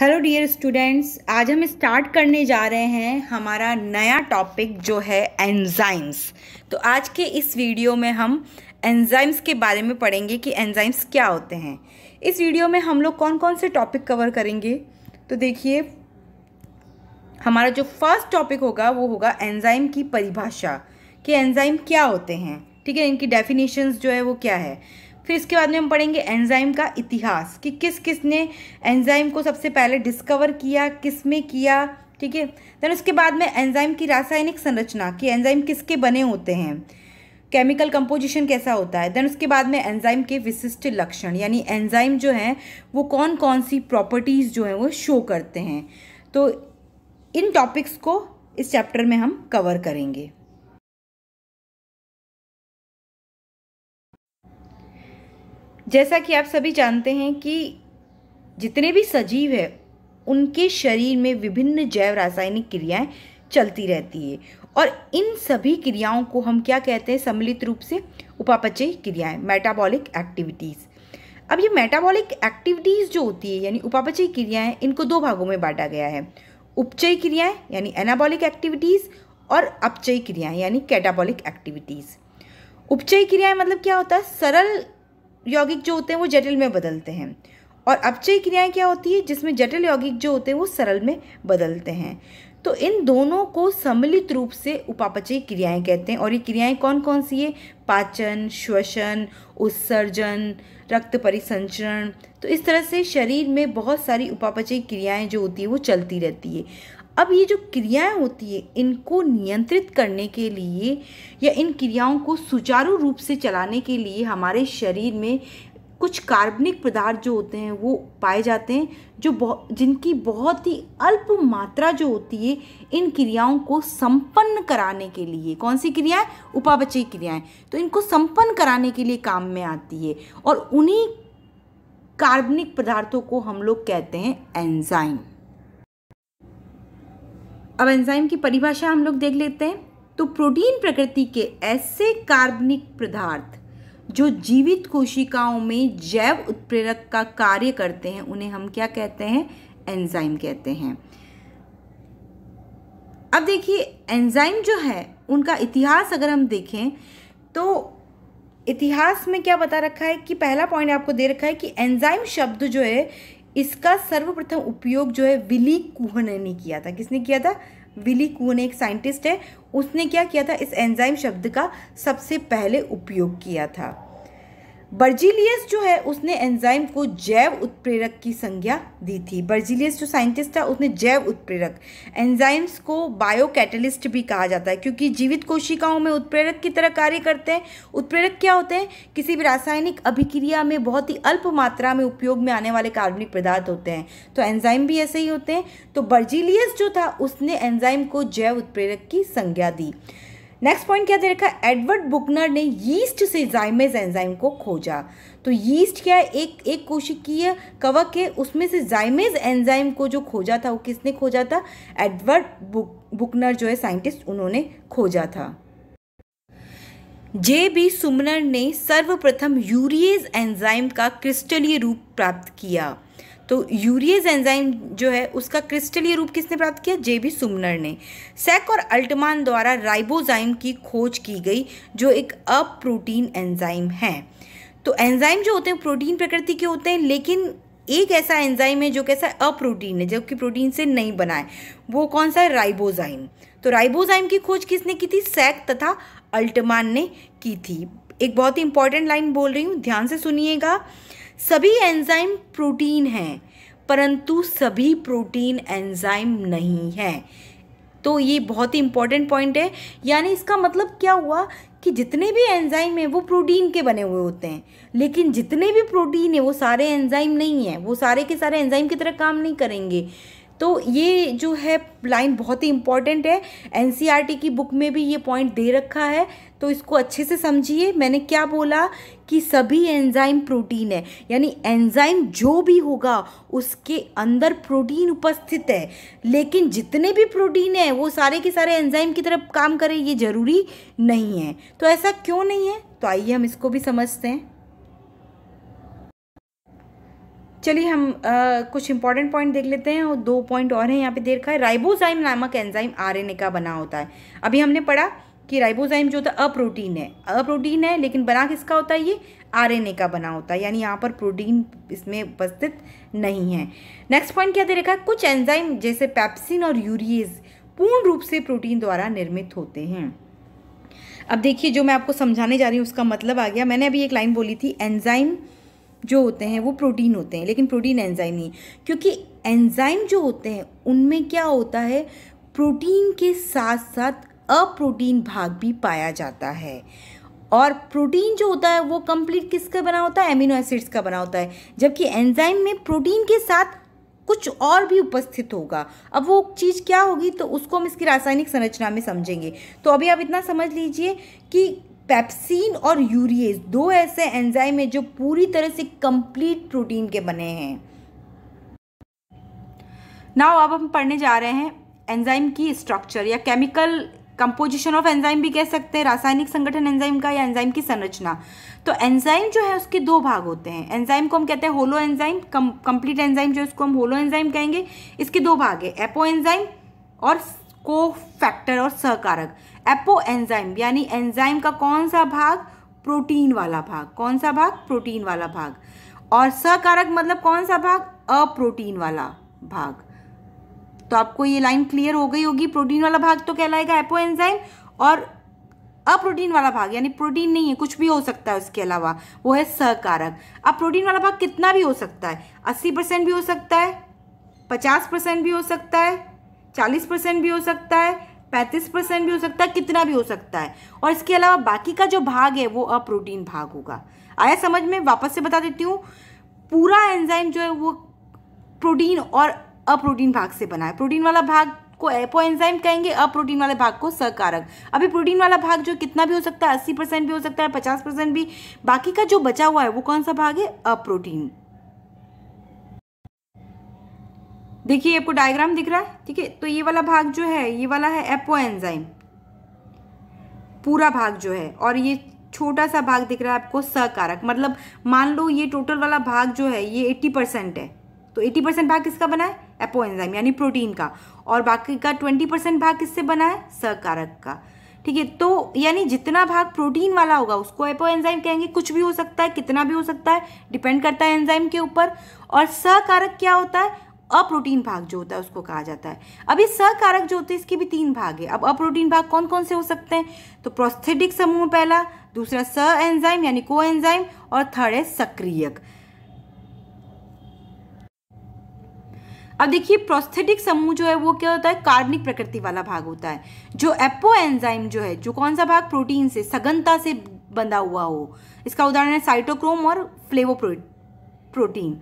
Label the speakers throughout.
Speaker 1: hello dear students आज हम start करने जा रहे हैं हमारा नया टॉपिक जो है एंजाइम्स तो आज के इस वीडियो में हम एंजाइम्स के बारे में पढ़ेंगे कि एंजाइम्स क्या होते हैं इस वीडियो में हम लोग कौन कौन से टॉपिक कवर करेंगे तो देखिए हमारा जो फर्स्ट टॉपिक होगा वो होगा एंजाइम की परिभाषा कि एंजाइम क्या होते हैं ठीक है इनकी डेफिनेशंस जो है वो क्या है फिर इसके बाद में हम पढ़ेंगे एंजाइम का इतिहास कि किस किस ने एंजाइम को सबसे पहले डिस्कवर किया किस में किया ठीक है देन उसके बाद में एंजाइम की रासायनिक संरचना कि एंजाइम किसके बने होते हैं केमिकल कंपोजिशन कैसा होता है देन उसके बाद में एंजाइम के विशिष्ट लक्षण यानी एंजाइम जो है वो कौन कौन सी प्रॉपर्टीज़ जो हैं वो शो करते हैं तो इन टॉपिक्स को इस चैप्टर में हम कवर करेंगे जैसा कि आप सभी जानते हैं कि जितने भी सजीव है उनके शरीर में विभिन्न जैव रासायनिक क्रियाएं चलती रहती है और इन सभी क्रियाओं को हम क्या कहते हैं सम्मिलित रूप से उपापचय क्रियाएं मेटाबॉलिक एक्टिविटीज़ अब ये मेटाबॉलिक एक्टिविटीज़ जो होती है यानी उपापचय क्रियाएं इनको दो भागों में बांटा गया है उपचय क्रियाएं यानी एनाबॉलिक एक्टिविटीज़ और अपचय क्रियाएं यानी कैटाबॉलिक एक्टिविटीज़ उपचय क्रियाएं मतलब क्या होता है सरल यौगिक जो होते हैं वो जटिल में बदलते हैं और अपचय क्रियाएं क्या होती है जिसमें जटिल यौगिक जो होते हैं वो सरल में बदलते हैं तो इन दोनों को सम्मिलित रूप से उपापचयी क्रियाएं कहते हैं और ये क्रियाएं कौन कौन सी है पाचन श्वसन उत्सर्जन रक्त परिसंचरण तो इस तरह से शरीर में बहुत सारी उपापचयी क्रियाएं जो होती है वो चलती रहती है अब ये जो क्रियाएं होती है इनको नियंत्रित करने के लिए या इन क्रियाओं को सुचारू रूप से चलाने के लिए हमारे शरीर में कुछ कार्बनिक पदार्थ जो होते हैं वो पाए जाते हैं जो बहुत जिनकी बहुत ही अल्प मात्रा जो होती है इन क्रियाओं को संपन्न कराने के लिए कौन सी क्रियाएँ उपावचयी क्रियाएँ तो इनको संपन्न कराने के लिए काम में आती है और उन्हीं कार्बनिक पदार्थों को हम लोग कहते हैं एंजाइम अब एंजाइम की परिभाषा हम लोग देख लेते हैं तो प्रोटीन प्रकृति के ऐसे कार्बनिक पदार्थ जो जीवित कोशिकाओं में जैव उत्प्रेरक का कार्य करते हैं उन्हें हम क्या कहते हैं एंजाइम कहते हैं अब देखिए एंजाइम जो है उनका इतिहास अगर हम देखें तो इतिहास में क्या बता रखा है कि पहला पॉइंट आपको दे रखा है कि एंजाइम शब्द जो है इसका सर्वप्रथम उपयोग जो है विली कुहन ने किया था किसने किया था विली कुहन एक साइंटिस्ट है उसने क्या किया था इस एंजाइम शब्द का सबसे पहले उपयोग किया था बर्जिलियस जो है उसने एंजाइम को जैव उत्प्रेरक की संज्ञा दी थी बर्जिलियस जो साइंटिस्ट था उसने जैव उत्प्रेरक एंजाइम्स को बायो कैटलिस्ट भी कहा जाता है क्योंकि जीवित कोशिकाओं में उत्प्रेरक की तरह कार्य करते हैं उत्प्रेरक क्या होते हैं किसी भी रासायनिक अभिक्रिया में बहुत ही अल्प मात्रा में उपयोग में आने वाले कार्बनिक पदार्थ होते हैं तो एंजाइम भी ऐसे ही होते हैं तो बर्जिलियस जो था उसने एंजाइम को जैव उत्प्रेरक की संज्ञा दी नेक्स्ट पॉइंट क्या दे रखा है एडवर्ड बुकनर ने यीस्ट से जाइमेज एंजाइम को खोजा तो यीस्ट क्या है एक एक कोशिकीय कवक है उसमें से जाइमेज एंजाइम को जो खोजा था वो किसने खोजा था एडवर्ड बुक बुकनर जो है साइंटिस्ट उन्होंने खोजा था जे बी सुमनर ने सर्वप्रथम यूरिएज एंजाइम का क्रिस्टलीय रूप प्राप्त किया तो यूरियज एंजाइम जो है उसका क्रिस्टलीय रूप किसने प्राप्त किया जे बी सुमनर ने सैक और अल्टमान द्वारा राइबोजाइम की खोज की गई जो एक अप्रोटीन एंजाइम है तो एंजाइम जो होते हैं प्रोटीन प्रकृति के होते हैं लेकिन एक ऐसा एंजाइम है जो कैसा अप्रोटीन है जबकि प्रोटीन से नहीं बना है वो कौन सा है राइबोजाइम तो राइबोजाइम की खोज किसने की थी सैक तथा अल्टमान ने की थी एक बहुत ही इंपॉर्टेंट लाइन बोल रही हूँ ध्यान से सुनिएगा सभी एंजाइम प्रोटीन हैं परंतु सभी प्रोटीन एंजाइम नहीं हैं तो ये बहुत ही इंपॉर्टेंट पॉइंट है यानी इसका मतलब क्या हुआ कि जितने भी एंजाइम हैं वो प्रोटीन के बने हुए होते हैं लेकिन जितने भी प्रोटीन हैं वो सारे एंजाइम नहीं हैं वो सारे के सारे एंजाइम की तरह काम नहीं करेंगे तो ये जो है लाइन बहुत ही इंपॉर्टेंट है एन e की बुक में भी ये पॉइंट दे रखा है तो इसको अच्छे से समझिए मैंने क्या बोला कि सभी एंजाइम प्रोटीन है यानी एंजाइम जो भी होगा उसके अंदर प्रोटीन उपस्थित है लेकिन जितने भी प्रोटीन है वो सारे के सारे एंजाइम की तरफ काम करें ये ज़रूरी नहीं है तो ऐसा क्यों नहीं है तो आइए हम इसको भी समझते हैं चलिए हम आ, कुछ इंपॉर्टेंट पॉइंट देख लेते हैं और दो पॉइंट और हैं यहाँ पे देखा है राइबोजाइम नामक एंजाइम आरएनए का बना होता है अभी हमने पढ़ा कि राइबोजाइम जो होता है अप्रोटीन है अप्रोटीन है लेकिन बना किसका होता है ये आरएनए का बना होता है यानी यहाँ पर प्रोटीन इसमें उपस्थित नहीं है नेक्स्ट पॉइंट क्या दे रखा है कुछ एंजाइम जैसे पैप्सिन और यूरिएज पूर्ण रूप से प्रोटीन द्वारा निर्मित होते हैं अब देखिए जो मैं आपको समझाने जा रही हूँ उसका मतलब आ गया मैंने अभी एक लाइन बोली थी एंजाइम जो होते हैं वो प्रोटीन होते हैं लेकिन प्रोटीन एंजाइम नहीं क्योंकि एंजाइम जो होते हैं उनमें क्या होता है प्रोटीन के साथ साथ अप्रोटीन भाग भी पाया जाता है और प्रोटीन जो होता है वो कंप्लीट किसका बना होता है एमिनो एसिड्स का बना होता है जबकि एंजाइम में प्रोटीन के साथ कुछ और भी उपस्थित होगा अब वो चीज़ क्या होगी तो उसको हम इसकी रासायनिक संरचना में समझेंगे तो अभी आप इतना समझ लीजिए कि पेप्सिन और यूरिएज दो ऐसे एंजाइम हैं जो पूरी तरह से कंप्लीट प्रोटीन के बने हैं नाउ अब हम पढ़ने जा रहे हैं एंजाइम की स्ट्रक्चर या केमिकल कंपोजिशन ऑफ एंजाइम भी कह सकते हैं रासायनिक संगठन एंजाइम का या एंजाइम की संरचना तो एंजाइम जो है उसके दो भाग होते हैं एंजाइम को हम कहते हैं होलो एंजाइम कंप्लीट एंजाइम जो है उसको हम होलो एंजाइम कहेंगे इसके दो भाग है एपो एंजाइम और को फैक्टर और सहकारक एपो एंजाइम यानी एंजाइम का कौन सा भाग प्रोटीन वाला भाग कौन सा भाग प्रोटीन वाला भाग और सकारक मतलब कौन सा भाग अप्रोटीन वाला भाग तो आपको ये लाइन क्लियर हो गई होगी प्रोटीन वाला भाग तो कहलाएगा एपो एंजाइम और अप्रोटीन वाला भाग यानी प्रोटीन नहीं है कुछ भी हो सकता है उसके अलावा वो है सहकारक अब प्रोटीन वाला भाग कितना भी हो सकता है अस्सी परसेंट भी हो सकता है पचास परसेंट भी हो सकता है चालीस परसेंट भी हो सकता है पैंतीस परसेंट भी हो सकता है कितना भी हो सकता है और इसके अलावा बाकी का जो भाग है वो अप्रोटीन भाग होगा आया समझ में वापस से बता देती हूँ पूरा एंजाइम जो है वो प्रोटीन और अप्रोटीन भाग से बना है प्रोटीन वाला भाग को एपोएंजाइम कहेंगे अब प्रोटीन वाले भाग को सकारक अभी प्रोटीन वाला भाग जो कितना भी हो सकता है अस्सी परसेंट भी हो सकता है पचास परसेंट भी बाकी का जो बचा हुआ है वो कौन सा भाग है अप्रोटीन देखिए आपको डायग्राम दिख रहा है ठीक है तो ये वाला भाग जो है ये वाला है एपोएंजाइम पूरा भाग जो है और ये छोटा सा भाग दिख रहा है आपको सकारक मतलब मान लो ये टोटल वाला भाग जो है ये एट्टी परसेंट है तो एट्टी परसेंट भाग किसका बना है एपोएंजाइम यानी प्रोटीन का और बाकी का ट्वेंटी परसेंट भाग किससे बना है सकारक का ठीक है तो यानी जितना भाग प्रोटीन वाला होगा उसको एपो एंजाइम कहेंगे कुछ भी हो सकता है कितना भी हो सकता है डिपेंड करता है एंजाइम के ऊपर और सकारक क्या होता है अप्रोटीन भाग जो होता है उसको कहा जाता है अभी सकारक जो होते हैं इसके भी तीन भाग है अब अप्रोटीन भाग कौन कौन से हो सकते हैं तो प्रोस्थेटिक समूह पहला दूसरा स एंजाइम यानी को एंजाइम और थर्ड है सक्रियक अब देखिए प्रोस्थेटिक समूह जो है वो क्या होता है कार्बनिक प्रकृति वाला भाग होता है जो एपो एंजाइम जो है जो कौन सा भाग प्रोटीन से सघनता से बंधा हुआ हो इसका उदाहरण है साइटोक्रोम और फ्लेवो प्रोटीन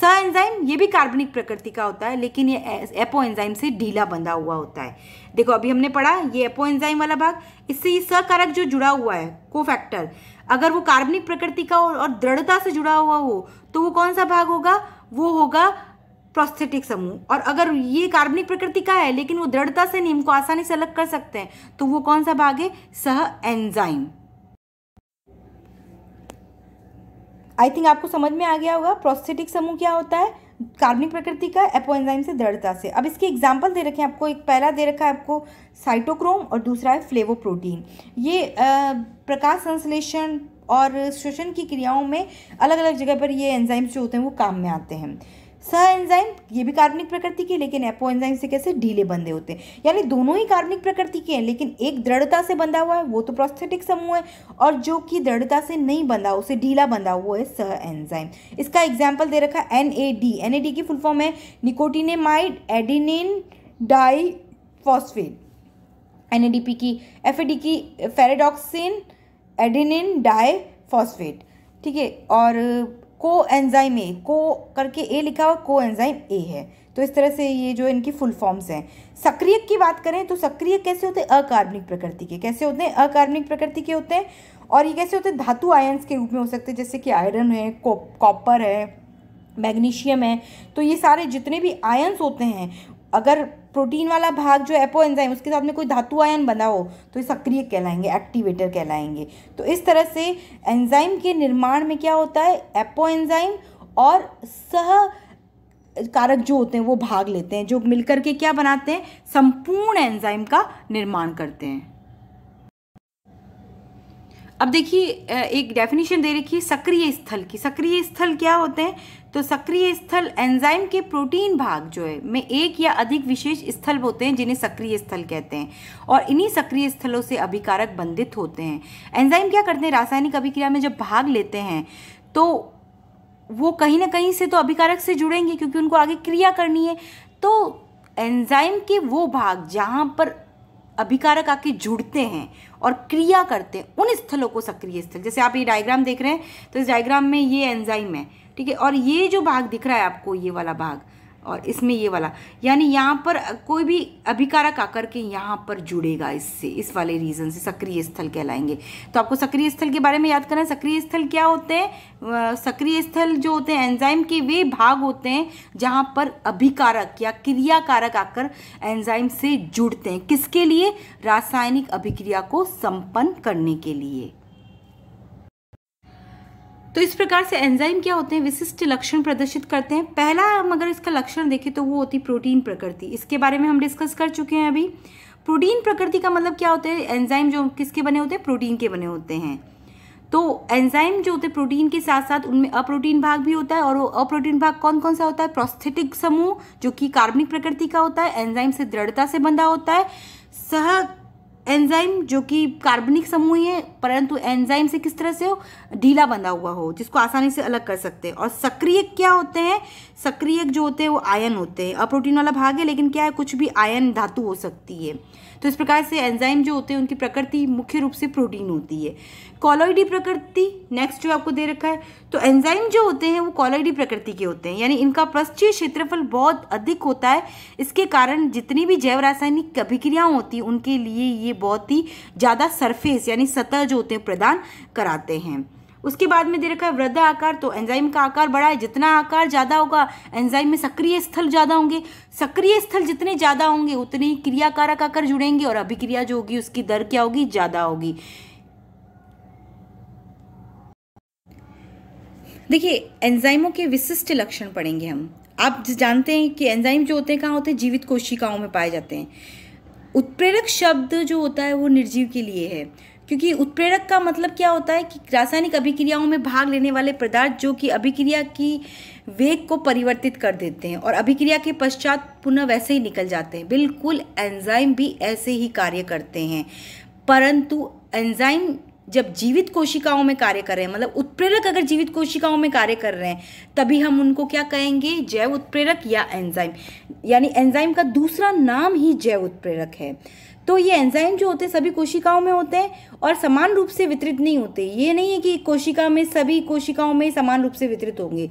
Speaker 1: स एंजाइम ये भी कार्बनिक प्रकृति का होता है लेकिन ये एपो एंजाइम से ढीला बंधा हुआ होता है देखो अभी हमने पढ़ा ये एपो एंजाइम वाला भाग इससे ये सकारक जो जुड़ा हुआ है कोफैक्टर अगर वो कार्बनिक प्रकृति का हो और दृढ़ता से जुड़ा हुआ हो तो वो कौन सा भाग होगा वो होगा प्रोस्थेटिक समूह और अगर ये कार्बनिक प्रकृति का है लेकिन वो दृढ़ता से नहीं को आसानी से अलग कर सकते हैं तो वो कौन सा भाग है सह एंजाइम आई थिंक आपको समझ में आ गया होगा प्रोस्थेटिक समूह क्या होता है कार्बनिक प्रकृति का एपोएंजाइम से दृढ़ता से अब इसकी एग्जाम्पल दे रखे हैं आपको एक पहला दे रखा है आपको साइटोक्रोम और दूसरा है फ्लेवोप्रोटीन ये आ, प्रकाश संश्लेषण और श्वसन की क्रियाओं में अलग अलग जगह पर ये एंजाइम्स जो होते हैं वो काम में आते हैं स एंजाइम ये भी कार्बनिक प्रकृति के लेकिन एपो एंजाइम से कैसे ढीले बंधे होते हैं यानी दोनों ही कार्बनिक प्रकृति के हैं लेकिन एक दृढ़ता से बंधा हुआ है वो तो प्रोस्थेटिक समूह है और जो कि दृढ़ता से नहीं बंधा उसे ढीला बंधा हुआ है स एंजाइम इसका एग्जाम्पल दे रखा है N A D N A D की फुल फॉर्म है nicotinamide adenine di phosphate N A D P की एफ ए डी की फेरेडॉक्सिन एडिनिन डाई फॉस्फेट ठीक है और को एंजाइम ए को करके ए लिखा हुआ को एंजाइम ए है तो इस तरह से ये जो इनकी फुल फॉर्म्स हैं सक्रियक की बात करें तो सक्रिय कैसे होते हैं अकार्बनिक प्रकृति के कैसे होते हैं अकार्बनिक प्रकृति के होते हैं और ये कैसे होते हैं धातु आयन्स के रूप में हो सकते हैं जैसे कि आयरन है कॉपर है मैग्नीशियम है तो ये सारे जितने भी आयन्स होते हैं अगर प्रोटीन वाला भाग जो एपो एंजाइम उसके साथ में कोई धातु आयन बना हो तो ये सक्रिय कहलाएंगे एक्टिवेटर कहलाएंगे तो इस तरह से एंजाइम के निर्माण में क्या होता है एपो एंजाइम और सह कारक जो होते हैं वो भाग लेते हैं जो मिलकर के क्या बनाते हैं संपूर्ण एंजाइम का निर्माण करते हैं अब देखिए एक डेफिनेशन दे रखी है सक्रिय स्थल की सक्रिय स्थल क्या होते हैं तो सक्रिय स्थल एंजाइम के प्रोटीन भाग जो है में एक या अधिक विशेष स्थल होते हैं जिन्हें सक्रिय स्थल कहते हैं और इन्हीं सक्रिय स्थलों से अभिकारक बंधित होते हैं एंजाइम क्या करते हैं रासायनिक अभिक्रिया में जब भाग लेते हैं तो वो कहीं ना कहीं से तो अभिकारक से जुड़ेंगे क्योंकि उनको आगे क्रिया करनी है तो एंजाइम के वो भाग जहाँ पर अभिकारक आके जुड़ते हैं और क्रिया करते हैं उन स्थलों को सक्रिय स्थल जैसे आप ये डायग्राम देख रहे हैं तो इस डायग्राम में ये एंजाइम है ठीक है और ये जो भाग दिख रहा है आपको ये वाला भाग और इसमें ये वाला यानी यहाँ पर कोई भी अभिकारक आकर के यहाँ पर जुड़ेगा इससे इस वाले रीज़न से सक्रिय स्थल कहलाएंगे तो आपको सक्रिय स्थल के बारे में याद करना है सक्रिय स्थल क्या होते हैं सक्रिय स्थल जो होते हैं एंजाइम के वे भाग होते हैं जहाँ पर अभिकारक या क्रियाकारक आकर एंजाइम से जुड़ते हैं किसके लिए रासायनिक अभिक्रिया को संपन्न करने के लिए तो इस प्रकार से एंजाइम क्या होते हैं विशिष्ट लक्षण प्रदर्शित करते हैं पहला हम अगर इसका लक्षण देखें तो वो होती है प्रोटीन प्रकृति इसके बारे में हम डिस्कस कर चुके हैं अभी प्रोटीन प्रकृति का मतलब क्या होता है एंजाइम जो किसके बने होते हैं प्रोटीन के बने होते हैं तो एंजाइम जो होते हैं प्रोटीन के साथ साथ उनमें अप्रोटीन भाग भी होता है और वो अप्रोटीन भाग कौन कौन सा होता है प्रोस्थेटिक समूह जो कि कार्बनिक प्रकृति का होता है एंजाइम से दृढ़ता से बंधा होता है सह एंजाइम जो कि कार्बनिक समूह है परंतु एंजाइम से किस तरह से हो ढीला बंधा हुआ हो जिसको आसानी से अलग कर सकते हैं और सक्रियक क्या होते हैं सक्रियक जो होते हैं वो आयन होते हैं अप्रोटीन वाला भाग है लेकिन क्या है कुछ भी आयन धातु हो सकती है तो इस प्रकार से एंजाइम जो होते हैं उनकी प्रकृति मुख्य रूप से प्रोटीन होती है कॉलोइडी प्रकृति नेक्स्ट जो आपको दे रखा है तो एंजाइम जो होते हैं वो कॉलोइडी प्रकृति के होते हैं यानी इनका पृष्ठीय क्षेत्रफल बहुत अधिक होता है इसके कारण जितनी भी जैव रासायनिक अभिक्रियाएं होती हैं उनके लिए ये बहुत ही ज़्यादा सरफेस यानी सतह जो होते हैं प्रदान कराते हैं उसके बाद में दे रखा है वृद्धा आकार तो एंजाइम का आकार बड़ा है जितना आकार ज़्यादा होगा एंजाइम में सक्रिय स्थल ज़्यादा होंगे सक्रिय स्थल जितने ज़्यादा होंगे उतने ही क्रियाकारक आकर जुड़ेंगे और अभिक्रिया जो होगी उसकी दर क्या होगी ज़्यादा होगी देखिए एंजाइमों के विशिष्ट लक्षण पढ़ेंगे हम आप जानते हैं कि एंजाइम जो होते हैं कहाँ होते हैं जीवित कोशिकाओं में पाए जाते हैं उत्प्रेरक शब्द जो होता है वो निर्जीव के लिए है क्योंकि उत्प्रेरक का मतलब क्या होता है कि रासायनिक अभिक्रियाओं में भाग लेने वाले पदार्थ जो कि अभिक्रिया की वेग को परिवर्तित कर देते हैं और अभिक्रिया के पश्चात पुनः वैसे ही निकल जाते हैं बिल्कुल एंजाइम भी ऐसे ही कार्य करते हैं परंतु एंजाइम जब जीवित कोशिकाओं में कार्य कर रहे हैं मतलब उत्प्रेरक अगर जीवित कोशिकाओं में कार्य कर रहे हैं तभी हम उनको क्या कहेंगे जैव उत्प्रेरक या एंजाइम यानी एंजाइम का दूसरा नाम ही जैव उत्प्रेरक है तो ये एंजाइम जो होते हैं सभी कोशिकाओं में होते हैं और समान रूप से वितरित नहीं होते ये नहीं है कि कोशिका में सभी कोशिकाओं में समान रूप से वितरित होंगे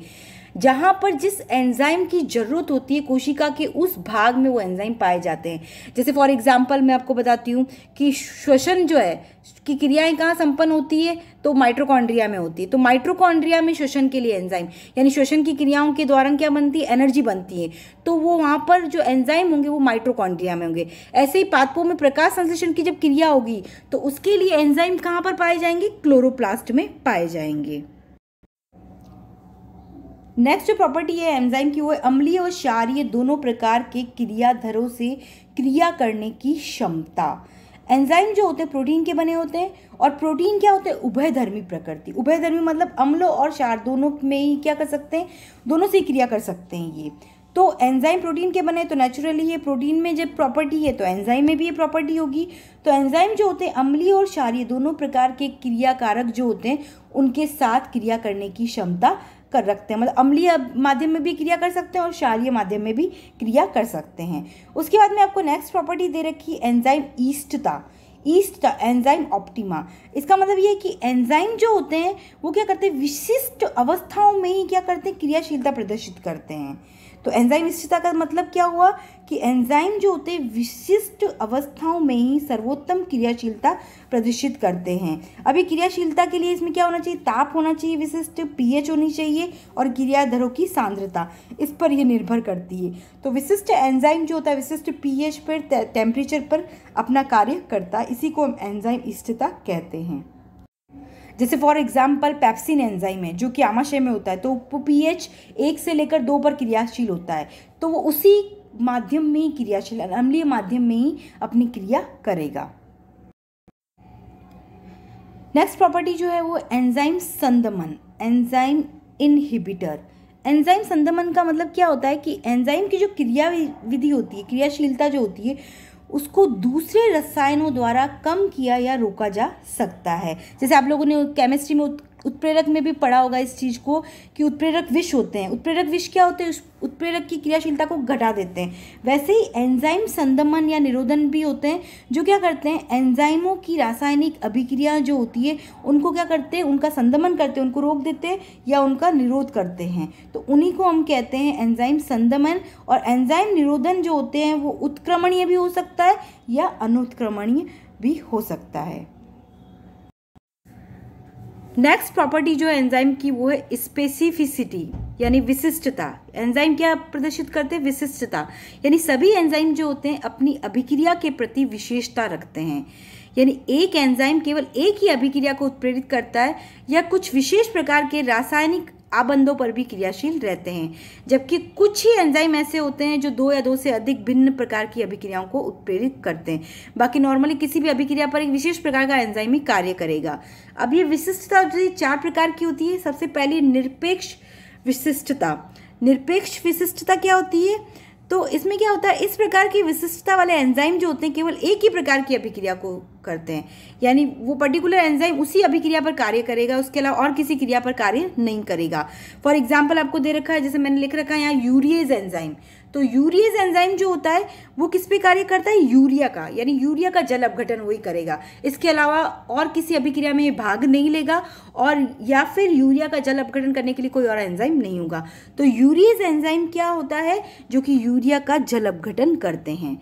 Speaker 1: जहाँ पर जिस एंजाइम की ज़रूरत होती है कोशिका के उस भाग में वो एंजाइम पाए जाते हैं जैसे फॉर एग्जाम्पल मैं आपको बताती हूँ कि श्वसन जो है की क्रियाएं कहाँ संपन्न होती है तो माइट्रोकॉन्ड्रिया में होती है तो माइट्रोकॉन्ड्रिया में श्वसन के लिए एंजाइम यानी श्वसन की क्रियाओं के द्वारा क्या बनती है एनर्जी बनती है तो वो वहाँ पर जो एंजाइम होंगे वो माइट्रोकॉन्ड्रिया में होंगे ऐसे ही पादपों में प्रकाश संश्लेषण की जब क्रिया होगी तो उसके लिए एंजाइम कहाँ पर पाए जाएंगे क्लोरोप्लास्ट में पाए जाएंगे नेक्स्ट जो प्रॉपर्टी है एंजाइम की वो है अम्लीय और क्षारीय दोनों प्रकार के क्रियाधरों से क्रिया करने की क्षमता एंजाइम जो होते हैं प्रोटीन के बने होते हैं और प्रोटीन क्या होते हैं उभयधर्मी प्रकृति उभयधर्मी मतलब अम्ल और क्षार दोनों में ही क्या कर सकते हैं दोनों से क्रिया कर सकते हैं ये तो एंजाइम प्रोटीन के बने तो नेचुरली ये प्रोटीन में जब प्रॉपर्टी है तो एंजाइम में भी ये प्रॉपर्टी होगी तो एंजाइम जो होते हैं अम्ली और क्षारिय दोनों प्रकार के क्रियाकारक जो होते हैं उनके साथ क्रिया करने की क्षमता कर रखते हैं मतलब अम्लीय माध्यम में भी क्रिया कर सकते हैं और क्षारिय माध्यम में भी क्रिया कर सकते हैं उसके बाद में आपको नेक्स्ट प्रॉपर्टी दे रखी एंजाइम ईस्टता ईस्ट का एंजाइम ऑप्टिमा इसका मतलब ये है कि एंजाइम जो होते हैं वो क्या करते हैं विशिष्ट अवस्थाओं में ही क्या करते हैं क्रियाशीलता प्रदर्शित करते हैं तो एंजाइम विशिष्टता का मतलब क्या हुआ कि एंजाइम जो होते हैं विशिष्ट अवस्थाओं में ही सर्वोत्तम क्रियाशीलता प्रदर्शित करते हैं अभी क्रियाशीलता के लिए इसमें क्या होना चाहिए ताप होना चाहिए विशिष्ट पीएच होनी चाहिए और क्रियाधरों की सांद्रता इस पर यह निर्भर करती है तो विशिष्ट एंजाइम जो होता है विशिष्ट पीएच पर टेम्परेचर पर अपना कार्य करता है इसी को हम एंजाइम स्थिरता कहते हैं जैसे फॉर एग्जाम्पल पैप्सिन एंजाइम है जो कि आमाशय में होता है तो पी पीएच एक से लेकर दो पर क्रियाशील होता है तो वो उसी माध्यम में ही क्रियाशील अम्लीय माध्यम में ही अपनी क्रिया करेगा नेक्स्ट प्रॉपर्टी जो है वो एंजाइम संदमन एंजाइम इनहिबिटर एंजाइम संदमन का मतलब क्या होता है कि एंजाइम की जो क्रिया विधि होती है क्रियाशीलता जो होती है उसको दूसरे रसायनों द्वारा कम किया या रोका जा सकता है जैसे आप लोगों ने केमिस्ट्री में उत्प्रेरक में भी पढ़ा होगा इस चीज़ को कि उत्प्रेरक विष होते हैं उत्प्रेरक विष क्या होते हैं उत्प्रेरक की क्रियाशीलता को घटा देते हैं वैसे ही एंजाइम संदमन या निरोधन भी होते हैं जो क्या करते हैं एंजाइमों की रासायनिक अभिक्रिया जो होती है उनको क्या करते हैं उनका संदमन करते हैं उनको रोक देते हैं या उनका निरोध करते हैं तो उन्हीं को हम कहते हैं एंजाइम संदमन और एंजाइम निरोधन जो होते हैं वो उत्क्रमणीय भी हो सकता है या अनुत्क्रमणीय भी हो सकता है नेक्स्ट प्रॉपर्टी जो एंजाइम की वो है स्पेसिफिसिटी यानी विशिष्टता एंजाइम क्या प्रदर्शित करते हैं विशिष्टता यानी सभी एंजाइम जो होते हैं अपनी अभिक्रिया के प्रति विशेषता रखते हैं यानी एक एंजाइम केवल एक ही अभिक्रिया को उत्प्रेरित करता है या कुछ विशेष प्रकार के रासायनिक आबंधों पर भी क्रियाशील रहते हैं जबकि कुछ ही एंजाइम ऐसे होते हैं जो दो या दो से अधिक भिन्न प्रकार की अभिक्रियाओं को उत्प्रेरित करते हैं बाकी नॉर्मली किसी भी अभिक्रिया पर एक विशेष प्रकार का एंजाइम ही कार्य करेगा अब ये विशिष्टता चार प्रकार की होती है सबसे पहली निरपेक्ष विशिष्टता निरपेक्ष विशिष्टता क्या होती है तो इसमें क्या होता है इस प्रकार की विशिष्टता वाले एंजाइम जो होते हैं केवल एक ही प्रकार की अभिक्रिया को करते हैं यानी वो पर्टिकुलर एंजाइम उसी अभिक्रिया पर कार्य करेगा उसके अलावा और किसी क्रिया पर कार्य नहीं करेगा फॉर एग्जाम्पल आपको दे रखा है जैसे मैंने लिख रखा है यहाँ यूरियज एंजाइम तो यूरियज एंजाइम जो होता है वो किस पे कार्य करता है यूरिया का यानी यूरिया का जल अपघटन वही करेगा इसके अलावा और किसी अभिक्रिया में भाग नहीं लेगा और या फिर यूरिया का जल अपघटन करने के लिए कोई और एंजाइम नहीं होगा तो यूरियज एंजाइम क्या होता है जो कि यूरिया का जल अपघटन करते हैं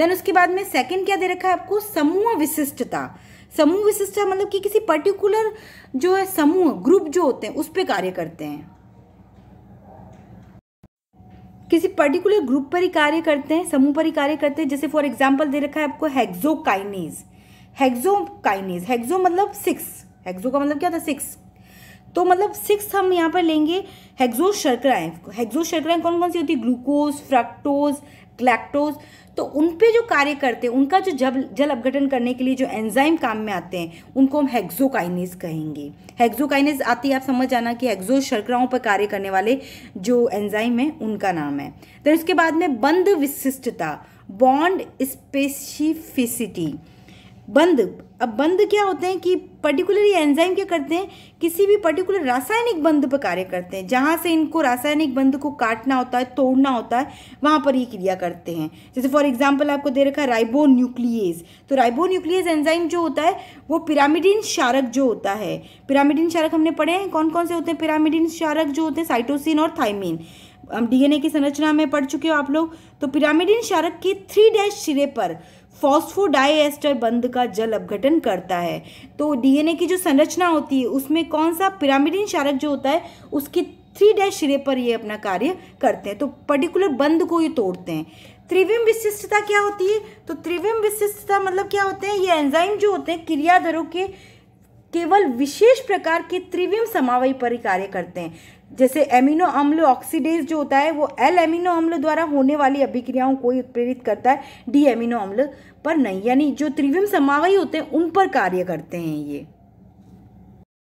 Speaker 1: देन उसके बाद में सेकंड क्या दे रखा है आपको समूह विशिष्टता समूह विशिष्टता मतलब कि किसी पर्टिकुलर जो है समूह ग्रुप जो होते हैं उस पर कार्य करते हैं किसी पर्टिकुलर ग्रुप पर ही कार्य करते हैं समूह पर ही कार्य करते हैं जैसे फॉर एग्जाम्पल दे रखा है आपको हेग्जो काइनीज हेग्जो मतलब सिक्स हेग्जो का मतलब क्या था सिक्स तो मतलब सिक्स हम यहाँ पर लेंगे हेग्जो शर्कराएं हेग्जो शर्कराएं कौन कौन सी होती है ग्लूकोज फ्रक्टोज ग्लैक्टोज तो उन पे जो कार्य करते हैं उनका जो जब जल अपघटन करने के लिए जो एंजाइम काम में आते हैं उनको हम हेक्सोकाइनेज कहेंगे हेक्सोकाइनेज आती है आप समझ जाना कि हेक्सो शर्कराओं पर कार्य करने वाले जो एंजाइम है उनका नाम है देन उसके बाद में बंद विशिष्टता बॉन्ड स्पेसिफिसिटी बंद अब बंद क्या होते हैं कि पर्टिकुलरली एंजाइम क्या करते हैं किसी भी पर्टिकुलर रासायनिक बंद पर कार्य करते हैं जहाँ से इनको रासायनिक बंद को काटना होता है तोड़ना होता है वहाँ पर ये क्रिया करते हैं जैसे फॉर एग्जाम्पल आपको दे रखा है राइबो न्यूक्लियस तो राइबो न्यूक्लियस एंजाइम जो होता है वो पिरामिडिन शारक जो होता है पिरामिडिन शारक हमने पढ़े हैं कौन कौन से होते हैं पिरामिडिन शारक जो होते हैं साइटोसिन और थाइमिन हम डीएनए की संरचना में पढ़ चुके हो आप लोग तो पिरामिडिन शारक के थ्री डैश सिरे पर फॉस्फोडाइएस्टर बंध का जल अपघटन करता है तो डीएनए की जो संरचना होती है उसमें कौन सा पिरामिडिन शारक जो होता है उसकी थ्री डैश सिरे पर ये अपना कार्य करते हैं तो पर्टिकुलर बंद को ये तोड़ते हैं त्रिविम विशिष्टता क्या होती है तो त्रिविम विशिष्टता मतलब क्या होते हैं ये एंजाइम जो होते हैं क्रियाधरों के केवल विशेष प्रकार के त्रिविम समावय पर कार्य करते हैं जैसे एमिनो अम्ल ऑक्सीडेज जो होता है वो एल एमिनो अम्ल द्वारा होने वाली अभिक्रियाओं को उत्प्रेरित करता है डी एमिनो अम्ल पर नहीं यानी जो त्रिविम समावयी होते हैं उन पर कार्य करते हैं ये